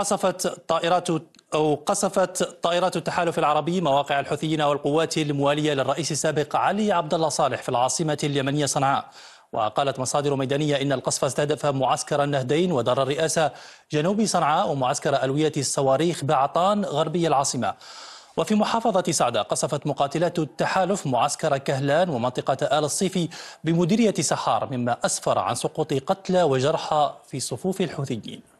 قصفت طائرات أو قصفت طائرات التحالف العربي مواقع الحوثيين والقوات الموالية للرئيس السابق علي عبد الله صالح في العاصمة اليمنية صنعاء وقالت مصادر ميدانية إن القصف استهدف معسكر النهدين ودار الرئاسة جنوب صنعاء ومعسكر ألوية الصواريخ بعطان غربي العاصمة وفي محافظة سعدة قصفت مقاتلات التحالف معسكر كهلان ومنطقة آل الصيفي بمديرية سحار مما أسفر عن سقوط قتلى وجرحى في صفوف الحوثيين